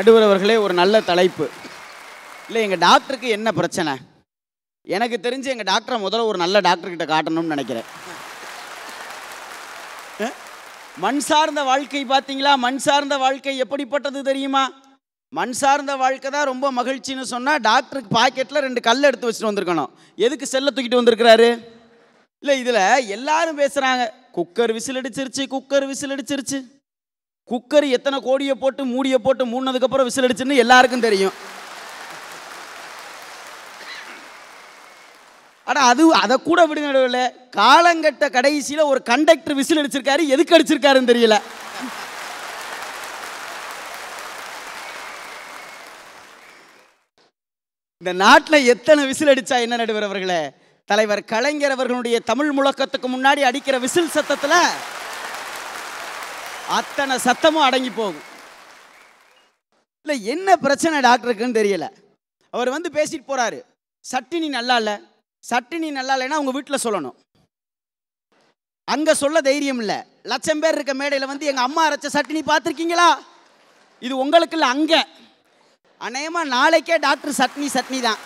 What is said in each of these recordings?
நடுவர் அவர்களே ஒரு நல்ல தலைப்பு இல்லை எங்கள் டாக்டருக்கு என்ன பிரச்சனை எனக்கு தெரிஞ்சு எங்கள் டாக்டரை முதல்ல ஒரு நல்ல டாக்டர்கிட்ட காட்டணும்னு நினைக்கிறேன் மண் சார்ந்த வாழ்க்கை பார்த்தீங்களா மண் சார்ந்த வாழ்க்கை எப்படிப்பட்டது தெரியுமா மண் சார்ந்த வாழ்க்கை தான் ரொம்ப மகிழ்ச்சின்னு சொன்னால் டாக்டருக்கு பாக்கெட்டில் ரெண்டு கல் எடுத்து வச்சுட்டு வந்திருக்கணும் எதுக்கு செல்லை தூக்கிட்டு வந்திருக்கிறாரு இல்லை இதில் எல்லாரும் பேசுகிறாங்க குக்கர் விசில் அடிச்சிருச்சு குக்கர் விசில் அடிச்சிருச்சு குக்கர் எத்தனை கோடியை போட்டு மூடியை போட்டு மூடினதுக்கப்புறம் விசில் அடிச்சுன்னு எல்லாருக்கும் தெரியும் ஆனால் அது அதை கூட விடுங்க நடுவில் காலங்கட்ட கடைசியில் ஒரு கண்டக்டர் விசில் அடிச்சிருக்காரு எதுக்கு அடிச்சிருக்காருன்னு தெரியல இந்த நாட்டில் எத்தனை விசில் அடித்தா என்ன நடுவர் அவர்களே தலைவர் கலைஞர் அவர்களுடைய தமிழ் முழக்கத்துக்கு முன்னாடி அடிக்கிற விசில் சத்தத்தில் அத்தனை சத்தமும் அடங்கி போகும் இல்லை என்ன பிரச்சனை டாக்டருக்குன்னு தெரியல அவர் வந்து பேசிட்டு போகிறாரு சட்டினி நல்லா இல்லை சட்டினி நல்லா இல்லைன்னா அவங்க வீட்டில் சொல்லணும் அங்கே சொல்ல தைரியம் இல்லை லட்சம் பேர் இருக்க மேடையில் வந்து எங்கள் அம்மா அரைச்ச சட்டினி பார்த்துருக்கீங்களா இது உங்களுக்கு இல்லை அங்கே அநேகமாக நாளைக்கே டாக்டர் சட்னி சட்னி தான்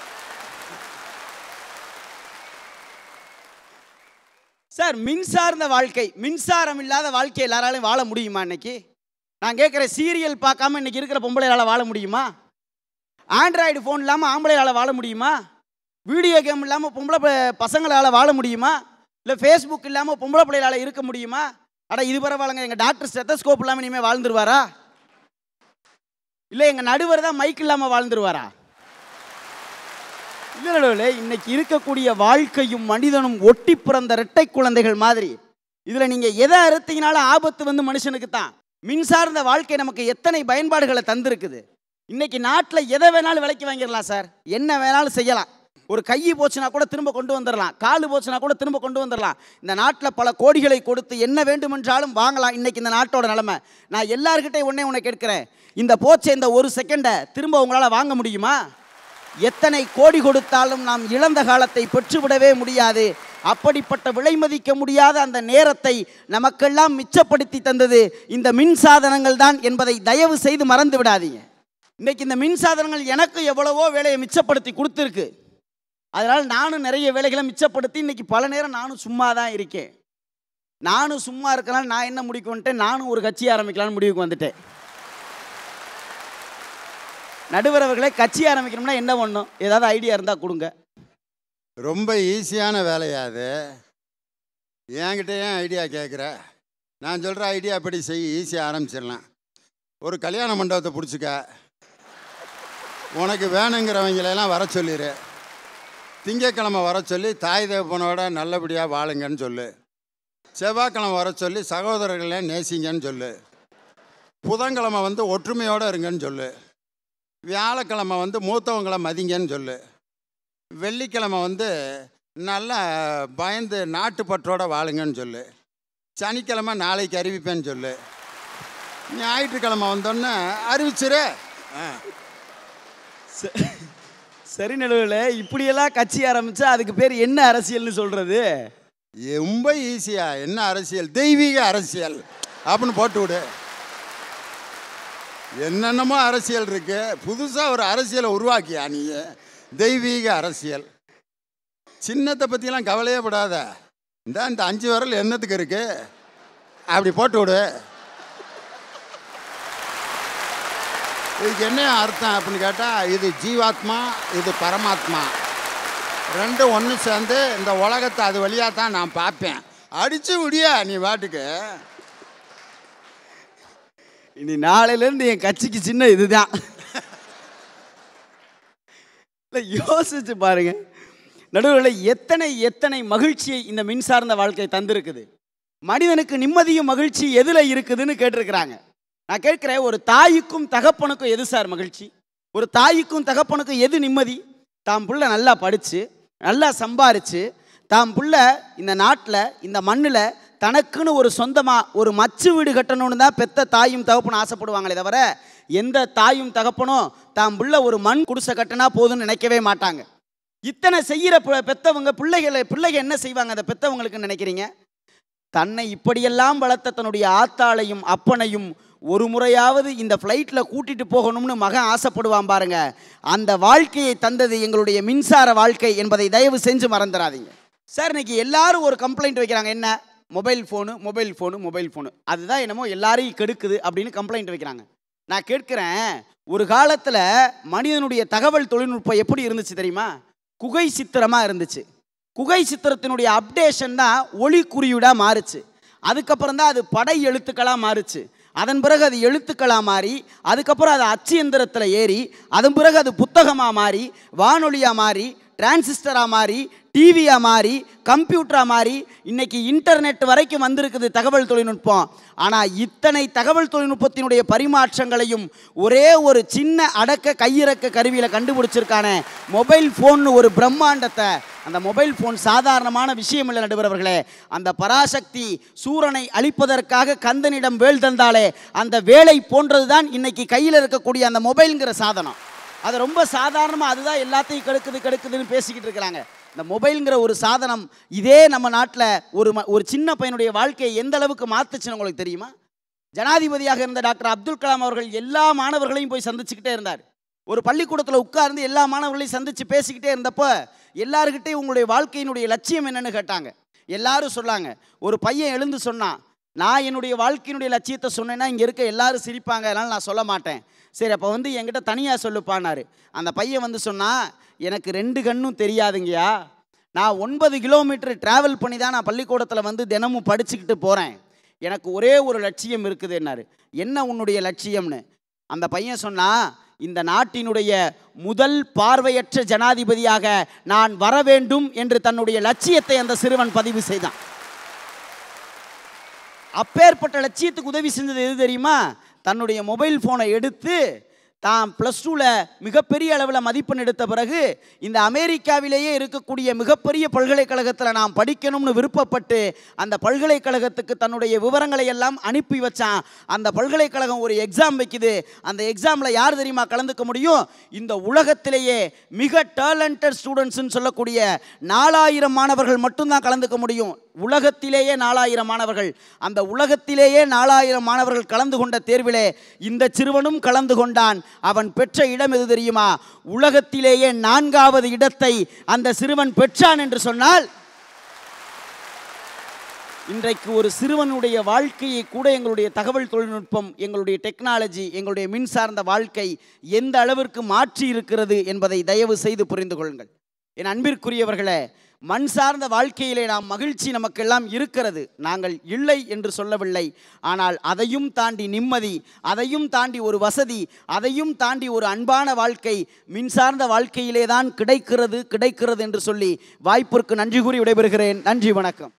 சார் மின்சார்ந்த வாழ்க்கை மின்சாரம் இல்லாத வாழ்க்கை எல்லாராலையும் வாழ முடியுமா இன்னைக்கு நான் கேட்குற சீரியல் பார்க்காம இன்னைக்கு இருக்கிற பொம்பளைகளால் வாழ முடியுமா ஆண்ட்ராய்டு ஃபோன் இல்லாமல் ஆம்பளையால் வாழ முடியுமா வீடியோ கேம் இல்லாமல் பொம்பளை பசங்களால் வாழ முடியுமா இல்லை ஃபேஸ்புக் இல்லாமல் பொம்பளை பிள்ளைகளால் இருக்க முடியுமா ஆனால் இது வாழங்க எங்கள் டாக்டர் செத்தஸ்கோப் இல்லாமல் இனிமேல் வாழ்ந்துருவாரா இல்லை எங்கள் நடுவர் தான் மைக் இல்லாமல் வாழ்ந்துருவாரா இல்லை இன்னைக்கு இருக்கக்கூடிய வாழ்க்கையும் மனிதனும் ஒட்டி பிறந்த இரட்டை குழந்தைகள் மாதிரி இதில் நீங்கள் எதை அறுத்தீங்கனாலும் ஆபத்து வந்து மனுஷனுக்கு தான் மின்சார்ந்த வாழ்க்கை நமக்கு எத்தனை பயன்பாடுகளை தந்திருக்குது இன்னைக்கு நாட்டில் எதை வேணாலும் விலைக்கு வாங்கிடலாம் சார் என்ன வேணாலும் செய்யலாம் ஒரு கை போச்சுன்னா கூட திரும்ப கொண்டு வந்துடலாம் கால் போச்சுன்னா கூட திரும்ப கொண்டு வந்துடலாம் இந்த நாட்டில் பல கோடிகளை கொடுத்து என்ன வேண்டுமென்றாலும் வாங்கலாம் இன்னைக்கு இந்த நாட்டோட நிலமை நான் எல்லார்கிட்டையும் ஒன்றே உன்னை கேட்குறேன் இந்த போச்சை இந்த ஒரு செகண்டை திரும்ப உங்களால் வாங்க முடியுமா எத்தனை கோடி கொடுத்தாலும் நாம் இழந்த காலத்தை பெற்றுவிடவே முடியாது அப்படிப்பட்ட விலை மதிக்க முடியாத அந்த நேரத்தை நமக்கெல்லாம் மிச்சப்படுத்தி தந்தது இந்த மின் சாதனங்கள் தான் என்பதை தயவு செய்து மறந்து விடாதீங்க இன்றைக்கு இந்த மின் சாதனங்கள் எனக்கு எவ்வளவோ வேலையை மிச்சப்படுத்தி கொடுத்துருக்கு அதனால் நானும் நிறைய வேலைகளை மிச்சப்படுத்தி இன்றைக்கி பல நேரம் நானும் சும்மா தான் இருக்கேன் நானும் சும்மா இருக்கலாம் நான் என்ன முடிக்கு நானும் ஒரு கட்சி ஆரம்பிக்கலான்னு முடிவுக்கு வந்துட்டேன் நடுவரவர்களை கட்சி ஆரம்பிக்கணும்னா என்ன பண்ணும் ஏதாவது ஐடியா இருந்தால் கொடுங்க ரொம்ப ஈஸியான வேலையாது என்கிட்ட ஏன் ஐடியா கேட்குற நான் சொல்கிற ஐடியா அப்படி செய் ஈஸியாக ஆரம்பிச்சிடலாம் ஒரு கல்யாண மண்டபத்தை பிடிச்சிக்க உனக்கு வேணுங்கிறவங்களெல்லாம் வர சொல்லிடு திங்கக்கிழமை வர சொல்லி தாய் தேவனோட நல்லபடியாக வாழுங்கன்னு சொல்லு செவ்வாய்க்கிழமை வர சொல்லி சகோதரர்களே நேசிங்கன்னு சொல்லு புதன்கிழமை வந்து ஒற்றுமையோடு இருங்கன்னு சொல்லு வியாழக்கிழமை வந்து மூத்தவங்களை மதிங்கன்னு சொல்லு வெள்ளிக்கிழமை வந்து நல்லா பயந்து நாட்டுப்பற்றோடு வாழுங்கன்னு சொல்லு சனிக்கிழமை நாளைக்கு அறிவிப்பேன்னு சொல்லு ஞாயிற்றுக்கிழமை வந்தோன்னே அறிவிச்சிரு சரி நடுவில் இப்படியெல்லாம் கட்சி ஆரம்பித்தா அதுக்கு பேர் என்ன அரசியல்னு சொல்கிறது ரொம்ப ஈஸியாக என்ன அரசியல் தெய்வீக அரசியல் அப்படின்னு போட்டு விடு என்னென்னமோ அரசியல் இருக்குது புதுசாக ஒரு அரசியலை உருவாக்கியா நீ தெய்வீக அரசியல் சின்னத்தை பற்றிலாம் கவலையே படாத இந்த இந்த அஞ்சு விரல் என்னத்துக்கு இருக்குது அப்படி போட்டு விடு இதுக்கு என்ன அர்த்தம் அப்படின்னு கேட்டால் இது ஜீவாத்மா இது பரமாத்மா ரெண்டும் ஒன்று சேர்ந்து இந்த உலகத்தை அது வழியாக தான் நான் பார்ப்பேன் அடித்து விடியா நீ பாட்டுக்கு இனி நாளையிலேருந்து என் கட்சிக்கு சின்ன இதுதான் இல்லை யோசிச்சு பாருங்க நடுவில் எத்தனை எத்தனை மகிழ்ச்சியை இந்த மின்சார்ந்த வாழ்க்கை தந்திருக்குது மனிதனுக்கு நிம்மதியும் மகிழ்ச்சி எதில் இருக்குதுன்னு கேட்டிருக்கிறாங்க நான் கேட்குறேன் ஒரு தாய்க்கும் தகப்பனுக்கும் எது சார் மகிழ்ச்சி ஒரு தாய்க்கும் தகப்பனுக்கும் எது நிம்மதி தாம் புள்ள நல்லா படித்து நல்லா சம்பாரித்து தாம் புள்ள இந்த நாட்டில் இந்த மண்ணில் தனக்குன்னு ஒரு சொந்தமாக ஒரு மச்சு வீடு கட்டணும்னு தான் பெத்த தாயும் தகப்பனும் ஆசைப்படுவாங்களே தவிர எந்த தாயும் தகப்பனும் தாம் பிள்ளை ஒரு மண் குடிசை கட்டினா போதும்னு நினைக்கவே மாட்டாங்க இத்தனை செய்கிற பெத்தவங்க பிள்ளைகளை பிள்ளைகள் என்ன செய்வாங்க அதை பெத்தவங்களுக்குன்னு நினைக்கிறீங்க தன்னை இப்படியெல்லாம் வளர்த்த தன்னுடைய ஆத்தாளையும் அப்பனையும் ஒரு முறையாவது இந்த ஃப்ளைட்டில் கூட்டிகிட்டு போகணும்னு மகன் ஆசைப்படுவான் பாருங்க அந்த வாழ்க்கையை தந்தது எங்களுடைய மின்சார வாழ்க்கை என்பதை தயவு செஞ்சு மறந்துடாதீங்க சார் இன்னைக்கு எல்லாரும் ஒரு கம்ப்ளைண்ட் வைக்கிறாங்க என்ன mobile phone mobile phone mobile phone அதுதான் என்னமோ எல்லாரையும் கெடுக்குது அப்படின்னு கம்ப்ளைண்ட் வைக்கிறாங்க நான் கேட்குறேன் ஒரு காலத்தில் மனிதனுடைய தகவல் தொழில்நுட்பம் எப்படி இருந்துச்சு தெரியுமா குகை சித்திரமாக இருந்துச்சு குகை சித்திரத்தினுடைய அப்டேஷன் தான் ஒளி குறியீடாக மாறுச்சு அதுக்கப்புறம் தான் அது படை எழுத்துக்களாக மாறுச்சு அதன் பிறகு அது எழுத்துக்களாக மாறி அதுக்கப்புறம் அது அச்சு எந்திரத்தில் ஏறி அதன் பிறகு அது புத்தகமாக மாறி வானொலியாக மாறி டிரான்சிஸ்டராக மாறி டிவியாக மாறி கம்ப்யூட்டராக மாறி இன்றைக்கி இன்டர்நெட் வரைக்கும் வந்திருக்குது தகவல் தொழில்நுட்பம் ஆனால் இத்தனை தகவல் தொழில்நுட்பத்தினுடைய பரிமாற்றங்களையும் ஒரே ஒரு சின்ன அடக்க கையிறக்க கருவியில் கண்டுபிடிச்சிருக்கான மொபைல் ஃபோன் ஒரு பிரம்மாண்டத்தை அந்த மொபைல் ஃபோன் சாதாரணமான விஷயம் இல்லை நடுபவர்களே அந்த பராசக்தி சூரனை அழிப்பதற்காக கந்தனிடம் வேல் தந்தாலே அந்த வேலை போன்றது தான் இன்னைக்கு கையில் இருக்கக்கூடிய அந்த மொபைலுங்கிற சாதனம் அதை ரொம்ப சாதாரணமாக அதுதான் எல்லாத்தையும் கெடுக்குது கெடுக்குதுன்னு பேசிக்கிட்டு இருக்கிறாங்க இந்த மொபைலுங்கிற ஒரு சாதனம் இதே நம்ம நாட்டில் ஒரு ஒரு சின்ன பையனுடைய வாழ்க்கையை எந்த அளவுக்கு மாற்றுச்சுன்னு உங்களுக்கு தெரியுமா ஜனாதிபதியாக இருந்த டாக்டர் அப்துல் கலாம் அவர்கள் எல்லா மாணவர்களையும் போய் சந்திச்சுக்கிட்டே இருந்தார் ஒரு பள்ளிக்கூடத்தில் உட்கார்ந்து எல்லா மாணவர்களையும் சந்தித்து பேசிக்கிட்டே இருந்தப்போ எல்லாருக்கிட்டேயும் உங்களுடைய வாழ்க்கையினுடைய லட்சியம் என்னென்னு கேட்டாங்க எல்லாரும் சொன்னாங்க ஒரு பையன் எழுந்து சொன்னான் நான் என்னுடைய வாழ்க்கையினுடைய லட்சியத்தை சொன்னேன்னா இங்கே இருக்க எல்லாரும் சிரிப்பாங்க அதனால் நான் சொல்ல மாட்டேன் சரி அப்போ வந்து என்கிட்ட தனியாக சொல்லுப்பானார் அந்த பையன் வந்து சொன்னால் எனக்கு ரெண்டு கண்ணும் தெரியாதுங்கய்யா நான் ஒன்பது கிலோமீட்டர் ட்ராவல் பண்ணி தான் நான் பள்ளிக்கூடத்தில் வந்து தினமும் படிச்சுக்கிட்டு போகிறேன் எனக்கு ஒரே ஒரு லட்சியம் இருக்குது என்ன உன்னுடைய லட்சியம்னு அந்த பையன் சொன்னால் இந்த நாட்டினுடைய முதல் பார்வையற்ற ஜனாதிபதியாக நான் வர வேண்டும் என்று தன்னுடைய லட்சியத்தை அந்த சிறுவன் பதிவு செய்தான் அப்பேற்பட்ட லட்சியத்துக்கு உதவி செஞ்சது எது தெரியுமா தன்னுடைய மொபைல் ஃபோனை எடுத்து தான் ப்ளஸ் டூவில் மிகப்பெரிய அளவில் மதிப்பெண் எடுத்த பிறகு இந்த அமெரிக்காவிலேயே இருக்கக்கூடிய மிகப்பெரிய பல்கலைக்கழகத்தில் நாம் படிக்கணும்னு விருப்பப்பட்டு அந்த பல்கலைக்கழகத்துக்கு தன்னுடைய விவரங்களை எல்லாம் அனுப்பி வச்சான் அந்த பல்கலைக்கழகம் ஒரு எக்ஸாம் வைக்குது அந்த எக்ஸாமில் யார் தெரியுமா கலந்துக்க முடியும் இந்த உலகத்திலேயே மிக டேலண்டட் ஸ்டூடெண்ட்ஸுன்னு சொல்லக்கூடிய நாலாயிரம் மாணவர்கள் மட்டும்தான் கலந்துக்க முடியும் உலகத்திலேயே நாலாயிரம் மாணவர்கள் அந்த உலகத்திலேயே நாலாயிரம் மாணவர்கள் கலந்து கொண்ட தேர்விலே இந்த சிறுவனும் கலந்து கொண்டான் அவன் பெற்ற இடம் எது தெரியுமா உலகத்திலேயே நான்காவது இடத்தை அந்த சிறுவன் பெற்றான் என்று சொன்னால் இன்றைக்கு ஒரு சிறுவனுடைய வாழ்க்கையை கூட எங்களுடைய தகவல் தொழில்நுட்பம் எங்களுடைய டெக்னாலஜி எங்களுடைய மின்சார்ந்த வாழ்க்கை எந்த அளவிற்கு மாற்றி இருக்கிறது என்பதை தயவு செய்து புரிந்து கொள்ளுங்கள் என் அன்பிற்குரியவர்களே மண் சார்ந்த வாழ்க்கையிலே நாம் மகிழ்ச்சி நமக்கெல்லாம் இருக்கிறது நாங்கள் இல்லை என்று சொல்லவில்லை ஆனால் அதையும் தாண்டி நிம்மதி அதையும் தாண்டி ஒரு வசதி அதையும் தாண்டி ஒரு அன்பான வாழ்க்கை மின்சார்ந்த வாழ்க்கையிலே தான் கிடைக்கிறது கிடைக்கிறது என்று சொல்லி வாய்ப்பிற்கு நன்றி கூறி விடைபெறுகிறேன் நன்றி வணக்கம்